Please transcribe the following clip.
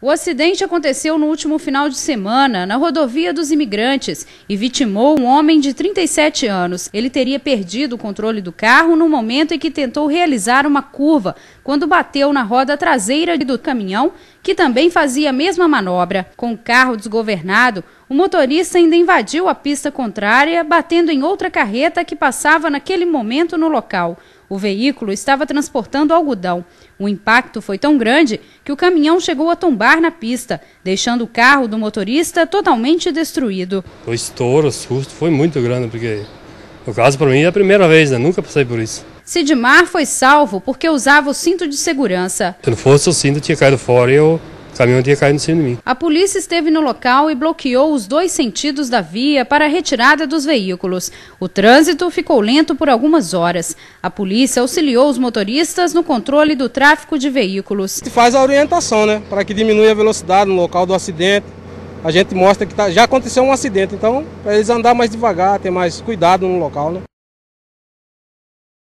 O acidente aconteceu no último final de semana, na rodovia dos imigrantes, e vitimou um homem de 37 anos. Ele teria perdido o controle do carro no momento em que tentou realizar uma curva, quando bateu na roda traseira do caminhão, que também fazia a mesma manobra. Com o carro desgovernado, o motorista ainda invadiu a pista contrária, batendo em outra carreta que passava naquele momento no local. O veículo estava transportando algodão. O impacto foi tão grande que o caminhão chegou a tombar na pista, deixando o carro do motorista totalmente destruído. O estouro, o susto foi muito grande, porque no caso para mim é a primeira vez, né? nunca passei por isso. Sidmar foi salvo porque usava o cinto de segurança. Se não fosse o cinto, tinha caído fora e eu caminhão tinha caído em cima de mim. A polícia esteve no local e bloqueou os dois sentidos da via para a retirada dos veículos. O trânsito ficou lento por algumas horas. A polícia auxiliou os motoristas no controle do tráfego de veículos. Se faz a orientação, né? Para que diminua a velocidade no local do acidente. A gente mostra que tá, já aconteceu um acidente, então para eles andar mais devagar, ter mais cuidado no local, né?